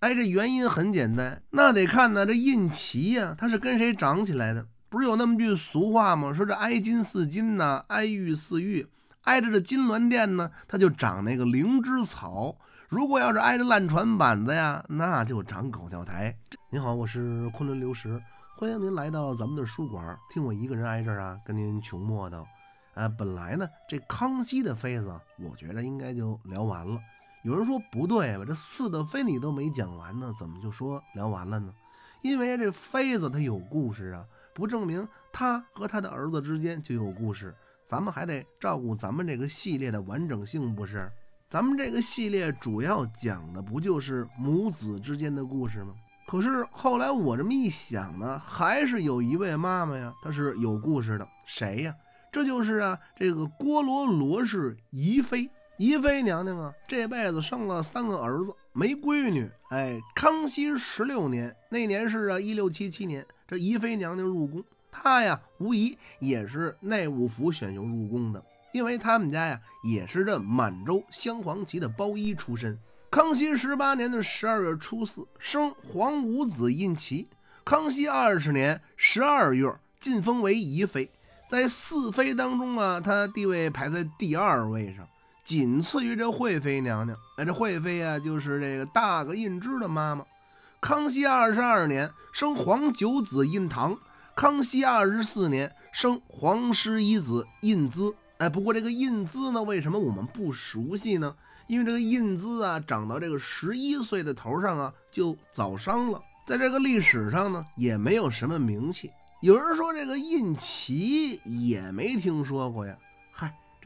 哎，这原因很简单，那得看呢，这印旗呀，它是跟谁长起来的？不是有那么句俗话吗？说这挨金似金呐，挨玉似玉，挨着这金銮殿呢，它就长那个灵芝草；如果要是挨着烂船板子呀，那就长狗叫苔。您好，我是昆仑刘石，欢迎您来到咱们的书馆，听我一个人挨这儿啊，跟您穷磨叨。呃，本来呢，这康熙的妃子，我觉着应该就聊完了。有人说不对吧？这四的妃你都没讲完呢，怎么就说聊完了呢？因为这妃子她有故事啊，不证明她和她的儿子之间就有故事。咱们还得照顾咱们这个系列的完整性，不是？咱们这个系列主要讲的不就是母子之间的故事吗？可是后来我这么一想呢，还是有一位妈妈呀，她是有故事的。谁呀？这就是啊，这个郭罗罗氏宜妃。怡妃娘娘啊，这辈子生了三个儿子，没闺女。哎，康熙十六年那年是啊，一六七七年，这怡妃娘娘入宫。她呀，无疑也是内务府选秀入宫的，因为他们家呀，也是这满洲镶黄旗的包衣出身。康熙十八年的十二月初四生皇五子胤祺。康熙二十年十二月晋封为怡妃，在四妃当中啊，她地位排在第二位上。仅次于这惠妃娘娘。哎，这惠妃啊，就是这个大个胤禛的妈妈。康熙二十二年生皇九子胤堂，康熙二十四年生皇十一子胤资。哎，不过这个胤资呢，为什么我们不熟悉呢？因为这个胤资啊，长到这个十一岁的头上啊，就早殇了。在这个历史上呢，也没有什么名气。有人说这个胤祺也没听说过呀。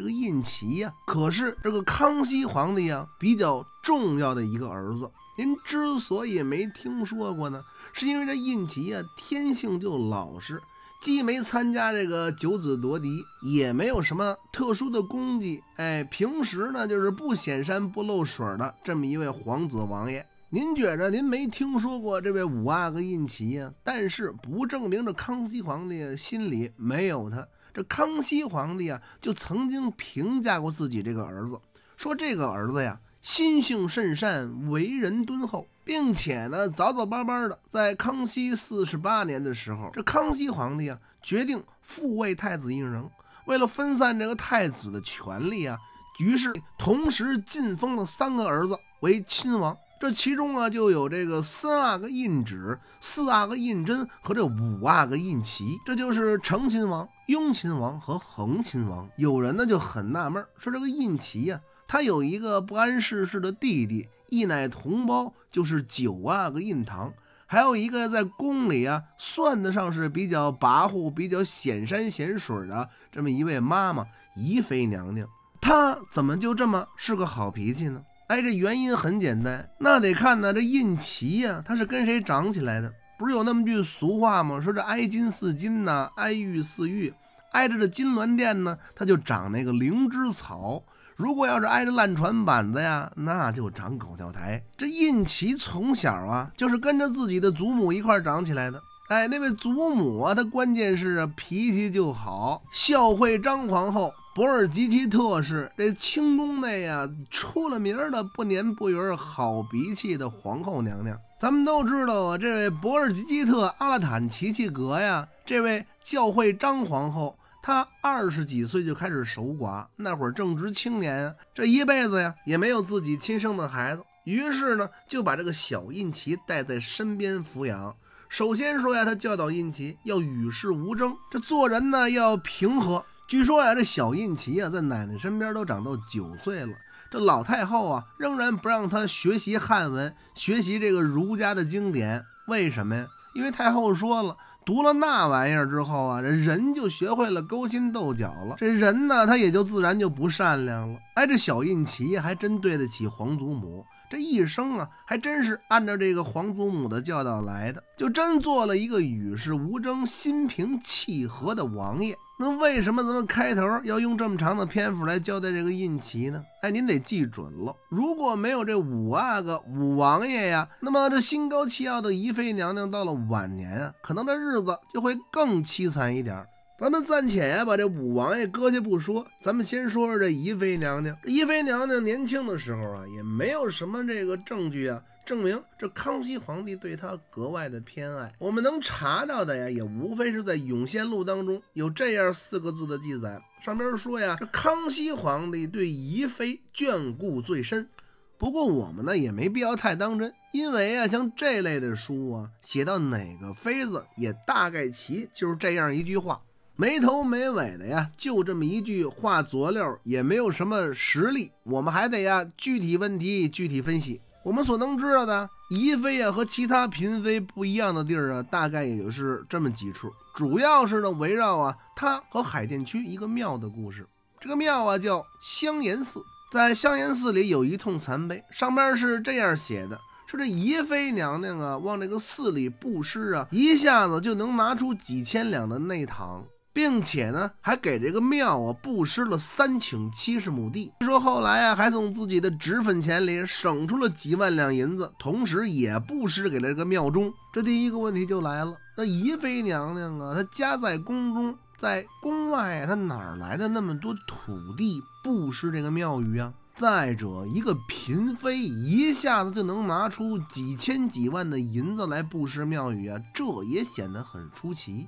这个胤奇呀，可是这个康熙皇帝呀比较重要的一个儿子。您之所以没听说过呢，是因为这胤奇呀天性就老实，既没参加这个九子夺嫡，也没有什么特殊的功绩。哎，平时呢就是不显山不露水的这么一位皇子王爷。您觉着您没听说过这位五阿哥胤奇呀？但是不证明这康熙皇帝心里没有他。这康熙皇帝啊，就曾经评价过自己这个儿子，说这个儿子呀，心性甚善，为人敦厚，并且呢，早早班班的，在康熙四十八年的时候，这康熙皇帝啊，决定复位太子胤禛，为了分散这个太子的权力啊，于是同时晋封了三个儿子为亲王。这其中啊，就有这个三阿哥胤祉、四阿哥胤禛和这五阿哥胤祺，这就是成亲王、雍亲王和恒亲王。有人呢就很纳闷，说这个胤祺呀，他有一个不谙世事的弟弟，一乃同胞，就是九阿哥胤堂，还有一个在宫里啊算得上是比较跋扈、比较显山显水的这么一位妈妈，宜妃娘娘，他怎么就这么是个好脾气呢？哎，这原因很简单，那得看呢。这印旗呀，它是跟谁长起来的？不是有那么句俗话吗？说这挨金似金呐，挨玉似玉。挨着这金銮殿呢，它就长那个灵芝草；如果要是挨着烂船板子呀，那就长狗尿台。这印旗从小啊，就是跟着自己的祖母一块长起来的。哎，那位祖母啊，她关键是啊脾气就好。孝惠张皇后博尔吉吉特氏，这清宫内啊，出了名的不黏不圆、好脾气的皇后娘娘。咱们都知道啊，这位博尔吉吉特阿拉坦奇奇格呀，这位教会张皇后，她二十几岁就开始守寡，那会儿正值青年，这一辈子呀也没有自己亲生的孩子，于是呢就把这个小胤祺带在身边抚养。首先说呀，他教导印齐要与世无争，这做人呢要平和。据说呀，这小印齐呀，在奶奶身边都长到九岁了，这老太后啊，仍然不让他学习汉文，学习这个儒家的经典。为什么呀？因为太后说了，读了那玩意儿之后啊，这人就学会了勾心斗角了。这人呢，他也就自然就不善良了。哎，这小印齐还真对得起皇祖母。这一生啊，还真是按照这个皇祖母的教导来的，就真做了一个与世无争、心平气和的王爷。那为什么咱们开头要用这么长的篇幅来交代这个胤奇呢？哎，您得记准了，如果没有这五阿哥、五王爷呀，那么这心高气傲的宜妃娘娘到了晚年啊，可能这日子就会更凄惨一点。咱们暂且呀，把这五王爷搁下不说，咱们先说说这怡妃娘娘。怡妃娘娘年轻的时候啊，也没有什么这个证据啊，证明这康熙皇帝对她格外的偏爱。我们能查到的呀，也无非是在《永仙录》当中有这样四个字的记载，上边说呀，这康熙皇帝对怡妃眷顾最深。不过我们呢，也没必要太当真，因为啊，像这类的书啊，写到哪个妃子也大概齐，就是这样一句话。没头没尾的呀，就这么一句话佐料也没有什么实力。我们还得呀具体问题具体分析。我们所能知道的宜妃啊和其他嫔妃不一样的地儿啊，大概也就是这么几处，主要是呢围绕啊她和海淀区一个庙的故事。这个庙啊叫香严寺，在香严寺里有一通残碑，上边是这样写的：说这宜妃娘娘啊往这个寺里布施啊，一下子就能拿出几千两的内堂，并且呢，还给这个庙啊布施了三顷七十亩地。说后来啊，还从自己的脂粉钱里省出了几万两银子，同时也布施给了这个庙中。这第一个问题就来了：那宜妃娘娘啊，她家在宫中，在宫外她哪来的那么多土地布施这个庙宇啊？再者，一个嫔妃一下子就能拿出几千几万的银子来布施庙宇啊，这也显得很出奇。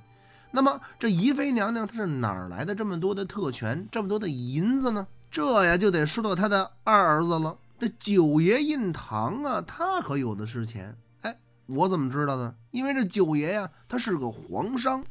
那么这宜妃娘娘她是哪儿来的这么多的特权，这么多的银子呢？这呀就得说到她的二儿子了。这九爷印堂啊，他可有的是钱。哎，我怎么知道呢？因为这九爷呀，他是个皇商。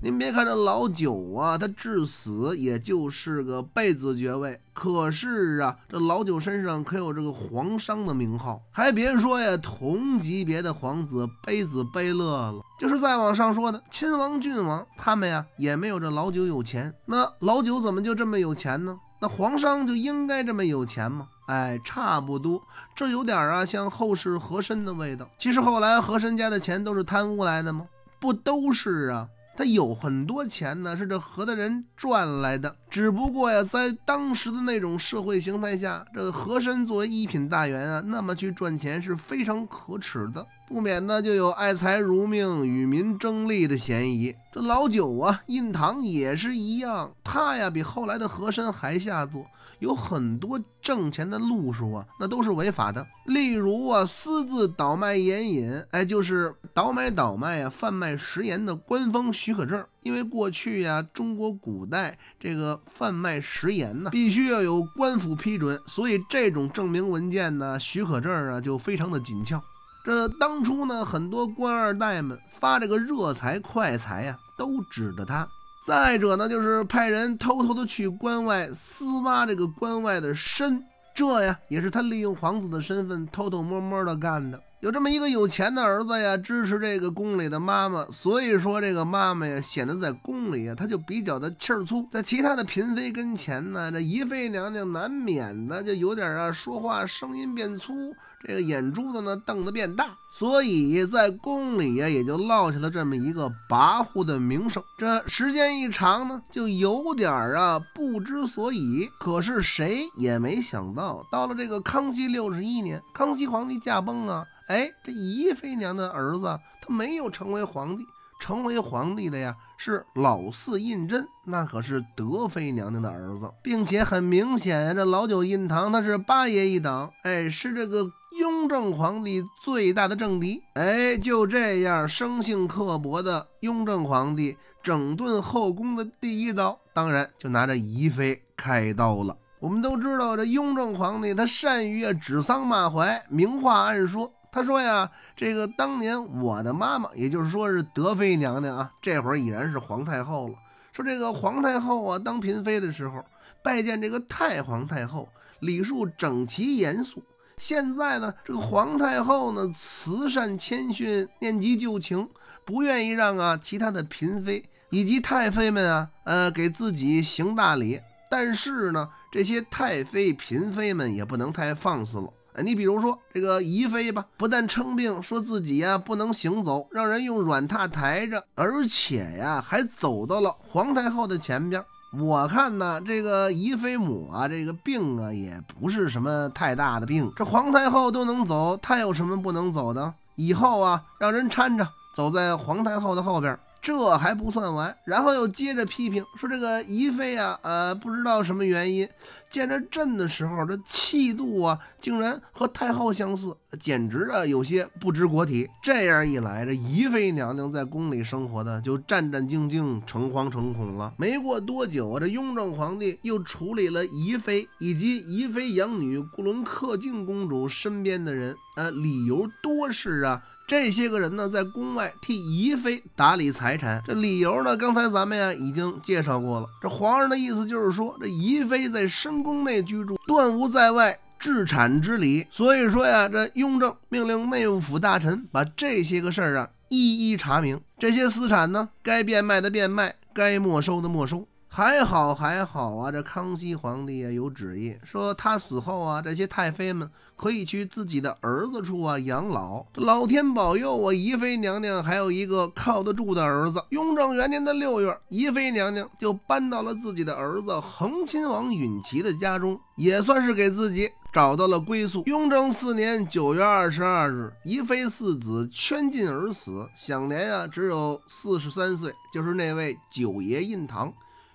您别看这老九啊，他至死也就是个贝子爵位，可是啊，这老九身上可有这个皇商的名号。还别说呀，同级别的皇子贝子贝勒了。就是再往上说的亲王、郡王他们呀，也没有这老九有钱。那老九怎么就这么有钱呢？那皇上就应该这么有钱吗？哎，差不多，这有点儿啊，像后世和珅的味道。其实后来和珅家的钱都是贪污来的吗？不都是啊？他有很多钱呢，是这和大人赚来的。只不过呀，在当时的那种社会形态下，这和珅作为一品大员啊，那么去赚钱是非常可耻的，不免呢就有爱财如命、与民争利的嫌疑。这老九啊，印堂也是一样，他呀比后来的和珅还下作。有很多挣钱的路数啊，那都是违法的。例如啊，私自倒卖盐引，哎，就是倒买倒卖啊，贩卖食盐的官方许可证。因为过去呀，中国古代这个贩卖食盐呢，必须要有官府批准，所以这种证明文件呢，许可证啊，就非常的紧俏。这当初呢，很多官二代们发这个热财、快财呀，都指着他。再者呢，就是派人偷偷的去关外私挖这个关外的参，这呀也是他利用皇子的身份偷偷摸摸的干的。有这么一个有钱的儿子呀，支持这个宫里的妈妈，所以说这个妈妈呀显得在宫里啊，她就比较的气粗，在其他的嫔妃跟前呢，这怡妃娘娘难免的就有点啊，说话声音变粗。这个眼珠子呢瞪得变大，所以在宫里呀也就落下了这么一个跋扈的名声。这时间一长呢，就有点儿啊不知所以。可是谁也没想到，到了这个康熙六十一年，康熙皇帝驾崩啊，哎，这怡妃娘娘的儿子他没有成为皇帝，成为皇帝的呀是老四胤禛，那可是德妃娘娘的儿子，并且很明显，这老九胤堂他是八爷一党，哎，是这个。雍正皇帝最大的政敌，哎，就这样生性刻薄的雍正皇帝整顿后宫的第一刀，当然就拿着宜妃开刀了。我们都知道，这雍正皇帝他善于啊指桑骂槐，明话暗说。他说呀，这个当年我的妈妈，也就是说是德妃娘娘啊，这会儿已然是皇太后了。说这个皇太后啊，当嫔妃的时候，拜见这个太皇太后，礼数整齐严肃。现在呢，这个皇太后呢，慈善谦逊，念及旧情，不愿意让啊其他的嫔妃以及太妃们啊，呃，给自己行大礼。但是呢，这些太妃嫔妃们也不能太放肆了。你比如说这个宜妃吧，不但称病说自己呀不能行走，让人用软榻抬着，而且呀还走到了皇太后的前边。我看呢，这个宜妃母啊，这个病啊，也不是什么太大的病，这皇太后都能走，她有什么不能走的？以后啊，让人搀着走在皇太后的后边。这还不算完，然后又接着批评说：“这个宜妃啊，呃，不知道什么原因，见着朕的时候，这气度啊，竟然和太后相似，简直啊，有些不知国体。这样一来，这宜妃娘娘在宫里生活的就战战兢兢、诚惶诚恐了。没过多久啊，这雍正皇帝又处理了宜妃以及宜妃养女固伦克靖公主身边的人，呃，理由多是啊。”这些个人呢，在宫外替宜妃打理财产，这理由呢，刚才咱们呀已经介绍过了。这皇上的意思就是说，这宜妃在深宫内居住，断无在外置产之理。所以说呀，这雍正命令内务府大臣把这些个事儿啊一一查明，这些私产呢，该变卖的变卖，该没收的没收。还好还好啊，这康熙皇帝啊有旨意说，他死后啊，这些太妃们可以去自己的儿子处啊养老。这老天保佑我宜妃娘娘，还有一个靠得住的儿子。雍正元年的六月，宜妃娘娘就搬到了自己的儿子恒亲王允祺的家中，也算是给自己找到了归宿。雍正四年九月二十二日，宜妃四子圈禁而死，享年啊只有四十三岁，就是那位九爷胤堂。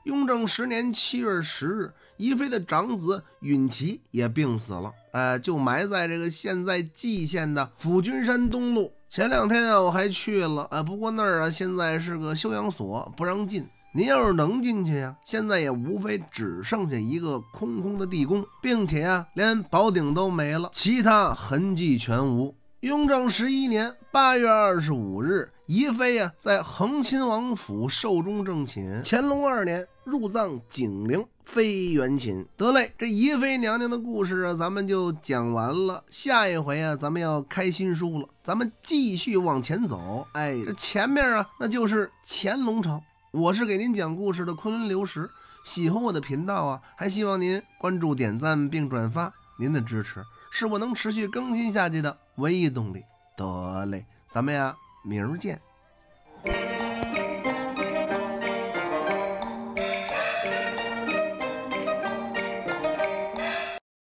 雍正十年七月十日，宜妃的长子允祺也病死了，哎，就埋在这个现在蓟县的府君山东路。前两天啊，我还去了，啊，不过那儿啊现在是个休养所，不让进。您要是能进去呀，现在也无非只剩下一个空空的地宫，并且啊连宝顶都没了，其他痕迹全无。雍正十一年八月二十五日。宜妃呀，在恒亲王府寿终正寝。乾隆二年入葬景陵妃园寝。得嘞，这宜妃娘娘的故事啊，咱们就讲完了。下一回啊，咱们要开新书了，咱们继续往前走。哎，这前面啊，那就是乾隆朝。我是给您讲故事的昆仑流石。喜欢我的频道啊，还希望您关注、点赞并转发。您的支持是我能持续更新下去的唯一动力。得嘞，咱们呀。明儿见。